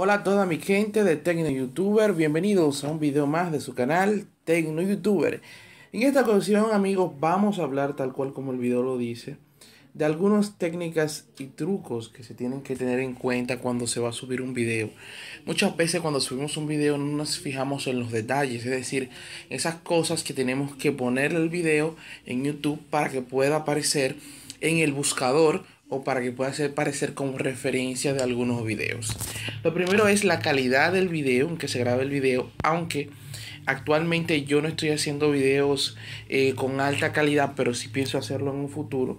Hola a toda mi gente de Tecno Youtuber, bienvenidos a un video más de su canal Tecno Youtuber. En esta ocasión amigos vamos a hablar tal cual como el video lo dice de algunas técnicas y trucos que se tienen que tener en cuenta cuando se va a subir un video. Muchas veces cuando subimos un video no nos fijamos en los detalles, es decir, esas cosas que tenemos que poner el video en YouTube para que pueda aparecer en el buscador o para que pueda ser, parecer como referencia de algunos videos. Lo primero es la calidad del video en que se grabe el video, aunque actualmente yo no estoy haciendo videos eh, con alta calidad, pero sí pienso hacerlo en un futuro.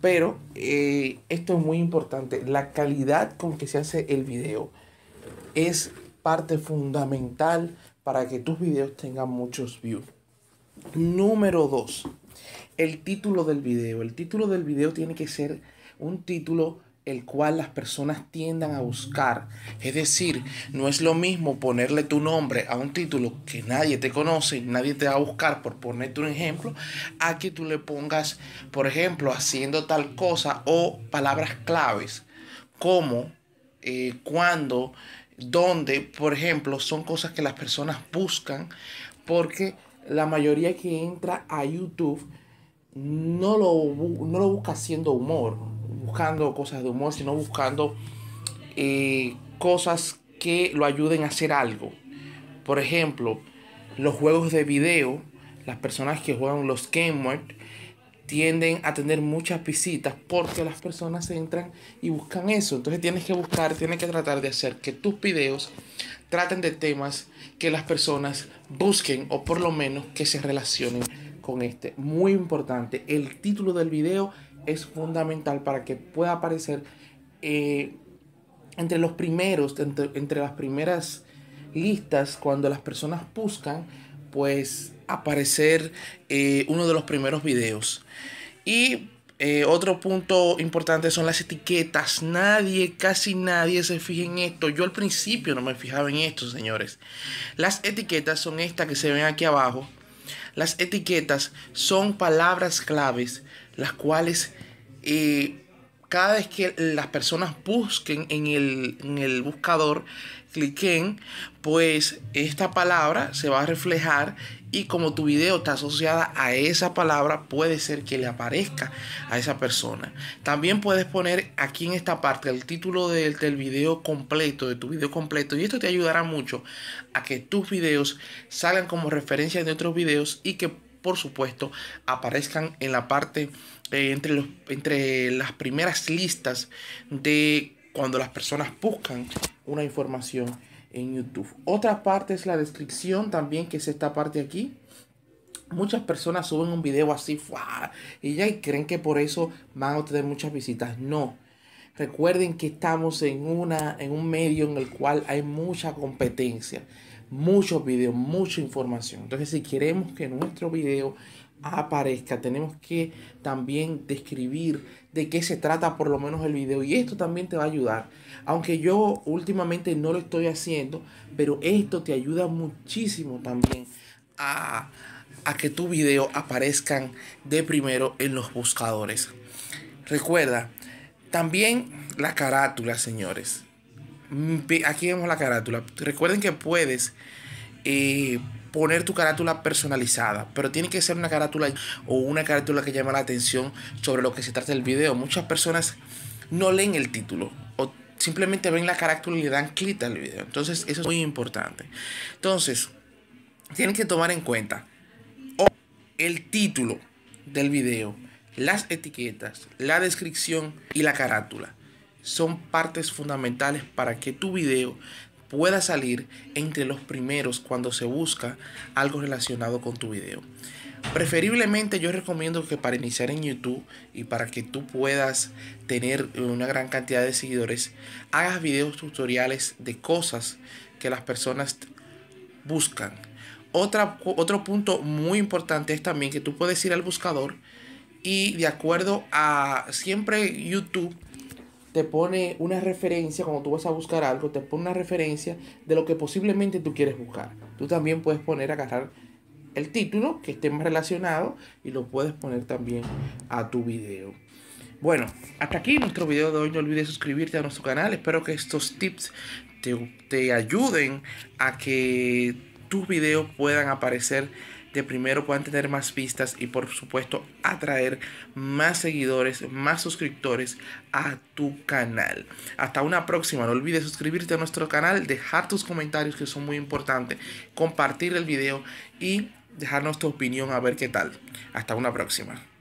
Pero eh, esto es muy importante, la calidad con que se hace el video es parte fundamental para que tus videos tengan muchos views. Número 2. El título del video. El título del video tiene que ser un título el cual las personas tiendan a buscar. Es decir, no es lo mismo ponerle tu nombre a un título que nadie te conoce, nadie te va a buscar, por ponerte un ejemplo, a que tú le pongas, por ejemplo, haciendo tal cosa o palabras claves, como, cuando, eh, cuándo, dónde, por ejemplo, son cosas que las personas buscan, porque la mayoría que entra a YouTube no lo, no lo busca haciendo humor buscando cosas de humor, sino buscando eh, cosas que lo ayuden a hacer algo. Por ejemplo, los juegos de video, las personas que juegan los gamers tienden a tener muchas visitas porque las personas entran y buscan eso. Entonces tienes que buscar, tienes que tratar de hacer que tus videos traten de temas que las personas busquen o por lo menos que se relacionen con este. Muy importante, el título del video es fundamental para que pueda aparecer eh, entre los primeros, entre, las primeras listas, cuando las personas buscan, pues aparecer eh, uno de los primeros videos. Y eh, otro punto importante son las etiquetas. Nadie, casi nadie se fija en esto. Yo al principio no me fijaba en esto, señores. Las etiquetas son estas que se ven aquí abajo las etiquetas son palabras claves, las cuales eh, cada vez que las personas busquen en el, en el buscador, en pues esta palabra se va a reflejar y como tu video está asociada a esa palabra, puede ser que le aparezca a esa persona. También puedes poner aquí en esta parte el título del, del video completo, de tu video completo, y esto te ayudará mucho a que tus videos salgan como referencia de otros videos y que por supuesto aparezcan en la parte eh, entre, los, entre las primeras listas de cuando las personas buscan una información en YouTube. Otra parte es la descripción también, que es esta parte aquí. Muchas personas suben un video así, y ya y creen que por eso van a tener muchas visitas. No. Recuerden que estamos en, una, en un medio en el cual hay mucha competencia, muchos videos, mucha información. Entonces, si queremos que nuestro video aparezca. Tenemos que también describir de qué se trata por lo menos el video y esto también te va a ayudar. Aunque yo últimamente no lo estoy haciendo, pero esto te ayuda muchísimo también a, que tu video aparezcan de primero en los buscadores. Recuerda, también la carátula, señores. Mm, aquí vemos la carátula. Recuerden que puedes... Eh, poner tu carátula personalizada, pero tiene que ser una carátula o una carátula que llame la atención sobre lo que se trata el video. Muchas personas no leen el título o simplemente ven la carátula y le dan clic al video. Entonces, eso es muy importante. Entonces, tienen que tomar en cuenta el título del video, las etiquetas, la descripción y la carátula son partes fundamentales para que tu video pueda salir entre los primeros cuando se busca algo relacionado con tu video. Preferiblemente yo recomiendo que para iniciar en YouTube y para que tú puedas tener una gran cantidad de seguidores, hagas videos tutoriales de cosas que las personas buscan. Otra, otro punto muy importante es también que tú puedes ir al buscador y de acuerdo a siempre YouTube te pone una referencia, cuando tú vas a buscar algo, te pone una referencia de lo que posiblemente tú quieres buscar. Tú también puedes poner, a agarrar el título que esté más relacionado y lo puedes poner también a tu video. Bueno, hasta aquí nuestro video de hoy. No olvides suscribirte a nuestro canal. Espero que estos tips te, te ayuden a que tus videos puedan aparecer de primero puedan tener más vistas y por supuesto atraer más seguidores, más suscriptores a tu canal. Hasta una próxima, no olvides suscribirte a nuestro canal, dejar tus comentarios que son muy importantes, compartir el video y dejarnos tu opinión a ver qué tal. Hasta una próxima.